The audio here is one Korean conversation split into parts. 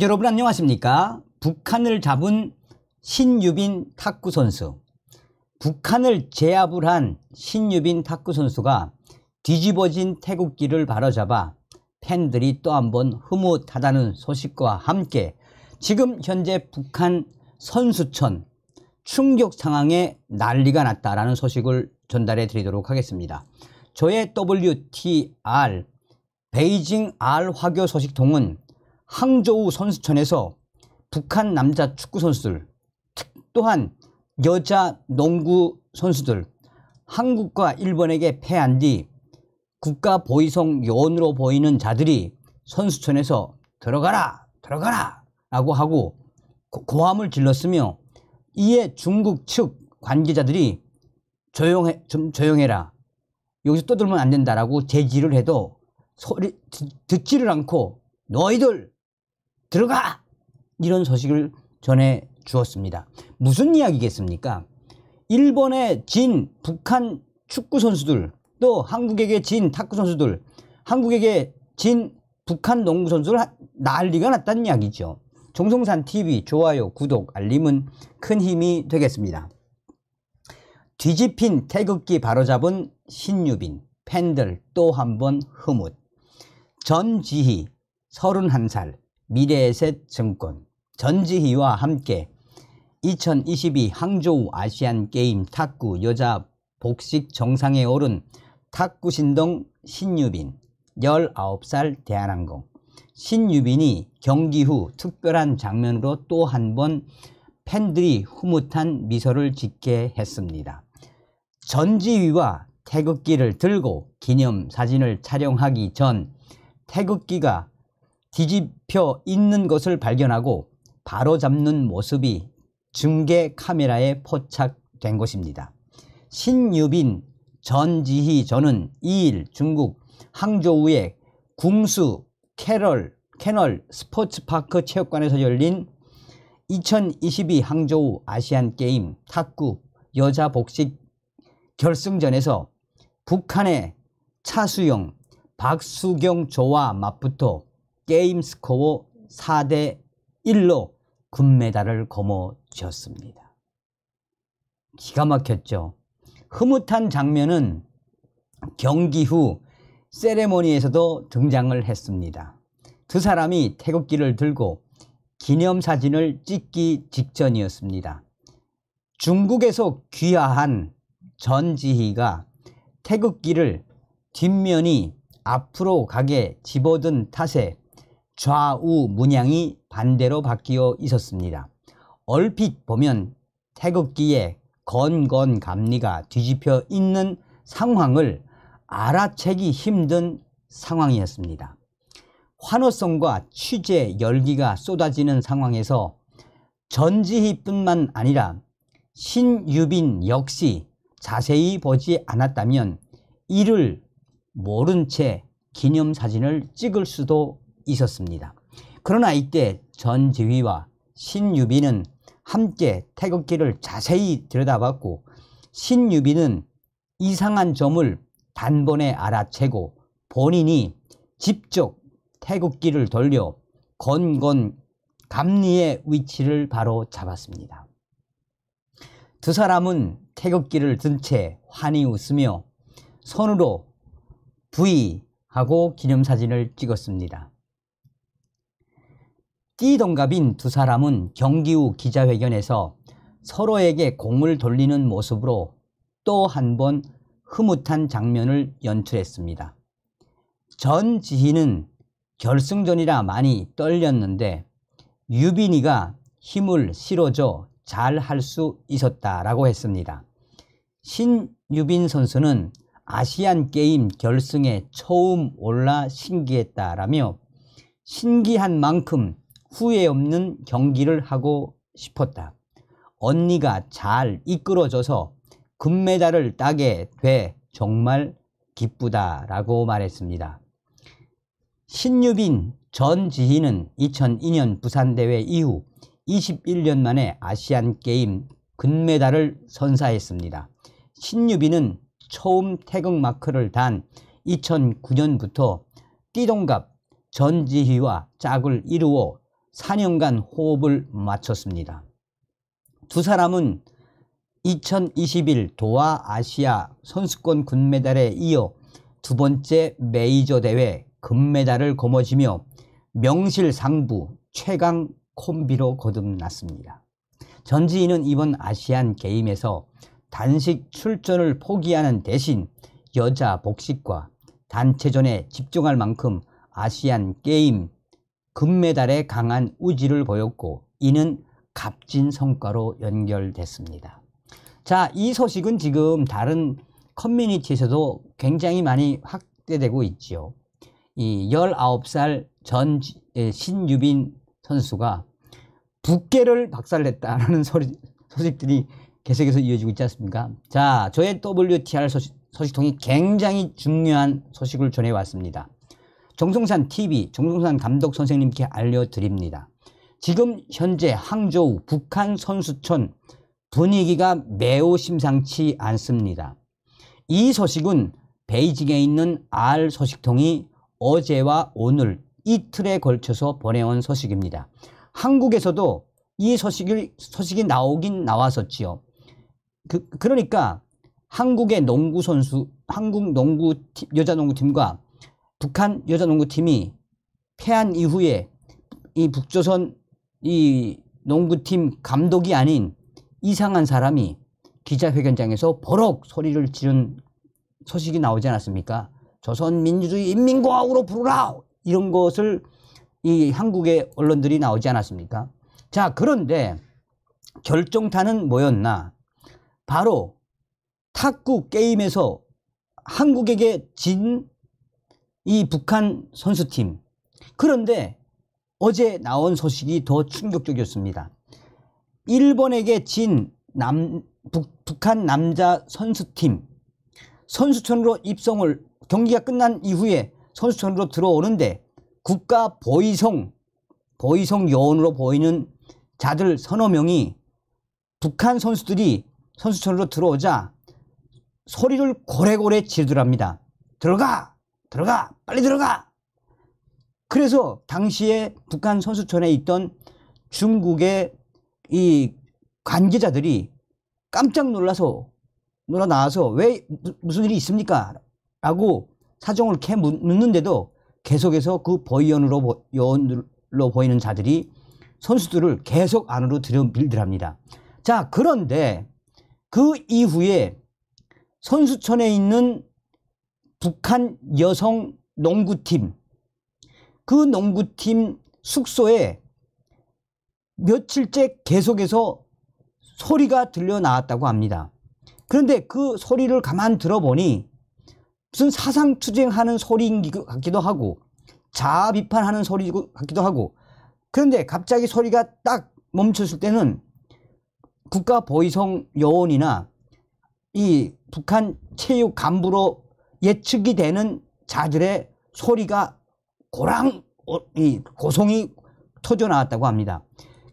여러분 안녕하십니까? 북한을 잡은 신유빈 탁구 선수. 북한을 제압을 한 신유빈 탁구 선수가 뒤집어진 태극기를 바로잡아 팬들이 또한번 흐뭇하다는 소식과 함께 지금 현재 북한 선수촌 충격 상황에 난리가 났다라는 소식을 전달해 드리도록 하겠습니다. 저의 WTR 베이징 R 화교 소식통은 항저우 선수촌에서 북한 남자 축구 선수들, 또한 여자 농구 선수들 한국과 일본에게 패한 뒤 국가 보위성 요원으로 보이는 자들이 선수촌에서 들어가라 들어가라 라고 하고 고함을 질렀으며 이에 중국 측 관계자들이 조용해 좀 조용해라 여기서 떠들면 안 된다라고 제지를 해도 소리 듣지를 않고 너희들 들어가! 이런 소식을 전해 주었습니다. 무슨 이야기겠습니까? 일본의진 북한 축구 선수들, 또 한국에게 진 탁구 선수들, 한국에게 진 북한 농구 선수들 난리가 났다는 이야기죠. 종성산 TV 좋아요, 구독, 알림은 큰 힘이 되겠습니다. 뒤집힌 태극기 바로잡은 신유빈, 팬들 또 한번 흐뭇. 전지희, 31살, 미래의셋 증권, 전지희와 함께 2022 항저우 아시안게임 탁구 여자 복식 정상에 오른 탁구 신동 신유빈 19살 대한항공 신유빈이 경기 후 특별한 장면으로 또 한 번 팬들이 흐뭇한 미소를 짓게 했습니다. 전지휘와 태극기를 들고 기념사진을 촬영하기 전 태극기가 뒤집혀 있는 것을 발견하고 바로잡는 모습이 중계 카메라에 포착된 것입니다. 신유빈, 전지희 저는 2일 중국 항저우의 궁수 캐럴 캐널 스포츠파크 체육관에서 열린 2022 항저우 아시안게임 탁구 여자 복식 결승전에서 북한의 차수영, 박수경 조와 맞붙어 게임 스코어 4대 1로 금메달을 거머쥐었습니다. 기가 막혔죠. 흐뭇한 장면은 경기 후 세레모니에서도 등장을 했습니다. 두 사람이 태극기를 들고 기념사진을 찍기 직전이었습니다. 중국에서 귀화한 전지희가 태극기를 뒷면이 앞으로 가게 집어든 탓에 좌우 문양이 반대로 바뀌어 있었습니다. 얼핏 보면 태극기에 건건감리가 뒤집혀 있는 상황을 알아채기 힘든 상황이었습니다. 환호성과 취재 열기가 쏟아지는 상황에서 전지희뿐만 아니라 신유빈 역시 자세히 보지 않았다면 이를 모른 채 기념사진을 찍을 수도 있었습니다. 그러나 이때 전지휘와 신유비는 함께 태극기를 자세히 들여다봤고 신유비는 이상한 점을 단번에 알아채고 본인이 직접 태극기를 돌려 건건 감리의 위치를 바로 잡았습니다. 두 사람은 태극기를 든 채 환히 웃으며 손으로 부위하고 기념사진을 찍었습니다. 띠 동갑인 두 사람은 경기 후 기자회견에서 서로에게 공을 돌리는 모습으로 또 한 번 흐뭇한 장면을 연출했습니다. 전 지희는 결승전이라 많이 떨렸는데 유빈이가 힘을 실어줘 잘 할 수 있었다라고 했습니다. 신유빈 선수는 아시안 게임 결승에 처음 올라 신기했다라며 신기한 만큼 후회 없는 경기를 하고 싶었다. 언니가 잘 이끌어줘서 금메달을 따게 돼 정말 기쁘다라고 말했습니다. 신유빈 전 지희는 2002년 부산대회 이후 21년 만에 아시안게임 금메달을 선사했습니다. 신유빈은 처음 태극 마크를 단 2009년부터 띠동갑 전지희와 짝을 이루어 4년간 호흡을 맞췄습니다. 두 사람은 2021도아 아시아 선수권 금메달에 이어 두 번째 메이저 대회 금메달을 거머쥐며 명실상부 최강 콤비로 거듭났습니다. 전지희는 이번 아시안 게임에서 단식 출전을 포기하는 대신 여자 복식과 단체전에 집중할 만큼 아시안 게임 금메달에 강한 우지를 보였고 이는 값진 성과로 연결됐습니다. 자, 이 소식은 지금 다른 커뮤니티에서도 굉장히 많이 확대되고 있지요. 이 19살 전 신유빈 선수가 부캐를 박살냈다라는 소리, 소식들이 계속해서 이어지고 있지 않습니까? 자, 저의 WTR 소식, 소식통이 굉장히 중요한 소식을 전해왔습니다. 정성산 TV, 정성산 감독 선생님께 알려드립니다. 지금 현재 항저우 북한 선수촌 분위기가 매우 심상치 않습니다. 이 소식은 베이징에 있는 R 소식통이 어제와 오늘 이틀에 걸쳐서 보내온 소식입니다. 한국에서도 이 소식을, 소식이 나오긴 나왔었지요. 그, 그러니까 한국의 농구 선수, 한국 농구 여자 농구팀과 북한 여자농구팀이 패한 이후에 이 북조선 이 농구팀 감독이 아닌 이상한 사람이 기자회견장에서 버럭 소리를 지른 소식이 나오지 않았습니까? 조선민주주의 인민공화국으로 부르라! 이런 것을 이 한국의 언론들이 나오지 않았습니까? 자, 그런데 결정타는 뭐였나? 바로 탁구 게임에서 한국에게 진이 북한 선수팀. 그런데 어제 나온 소식이 더 충격적이었습니다. 일본에게 진 남, 북, 북한 남자 선수팀. 선수촌으로 입성을 경기가 끝난 이후에 선수촌으로 들어오는데 국가 보이성, 보이성 요원으로 보이는 자들 서너 명이 북한 선수들이 선수촌으로 들어오자 소리를 고래고래 지르더랍니다. 들어가! 들어가! 빨리 들어가! 그래서 당시에 북한 선수촌에 있던 중국의 이 관계자들이 깜짝 놀라서 놀아 나와서 왜 무슨 일이 있습니까? 라고 사정을 캐 묻는데도 계속해서 그보이원으로 요원으로 보이는 자들이 선수들을 계속 안으로 들여밀더랍니다. 자 그런데 그 이후에 선수촌에 있는 북한 여성 농구팀 그 농구팀 숙소에 며칠째 계속해서 소리가 들려 나왔다고 합니다. 그런데 그 소리를 가만 들어보니 무슨 사상투쟁하는 소리인 같기도 하고 자아 비판하는 소리 같기도 하고 그런데 갑자기 소리가 딱 멈췄을 때는 국가 보위성 요원이나 이 북한 체육 간부로 예측이 되는 자들의 소리가 고랑 고성이 어, 터져 나왔다고 합니다.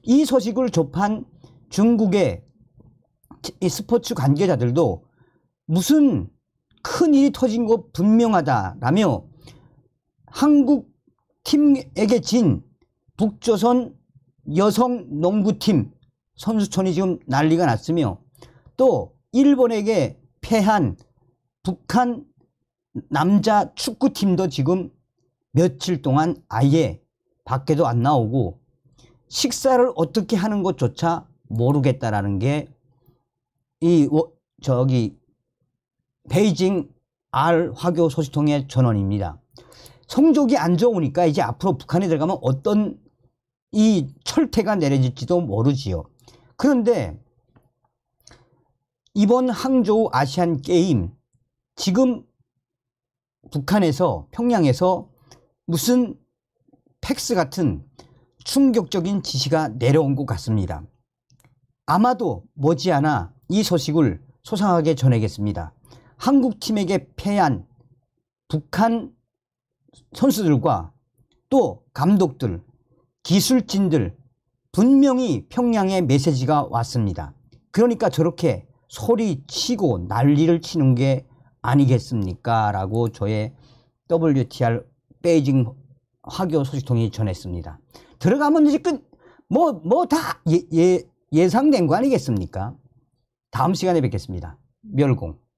이 소식을 접한 중국의 스포츠 관계자들도 무슨 큰 일이 터진 것 분명하다라며 한국 팀에게 진 북조선 여성 농구팀 선수촌이 지금 난리가 났으며 또 일본에게 패한 북한 남자 축구팀도 지금 며칠 동안 아예 밖에도 안 나오고 식사를 어떻게 하는 것조차 모르겠다라는 게 이 저기 베이징 알 화교 소식통의 전원입니다. 성적이 안 좋으니까 이제 앞으로 북한에 들어가면 어떤 이 철퇴가 내려질지도 모르지요. 그런데 이번 항저우 아시안 게임 지금 북한에서 평양에서 무슨 팩스 같은 충격적인 지시가 내려온 것 같습니다. 아마도 머지않아 이 소식을 소상하게 전하겠습니다. 한국팀에게 패한 북한 선수들과 또 감독들, 기술진들 분명히 평양의 메시지가 왔습니다. 그러니까 저렇게 소리치고 난리를 치는 게 아니겠습니까? 라고 저의 WTR 베이징 화교 소식통이 전했습니다. 들어가면 이제 끝, 뭐, 뭐 다 예, 예, 예상된 거 아니겠습니까? 다음 시간에 뵙겠습니다. 멸공.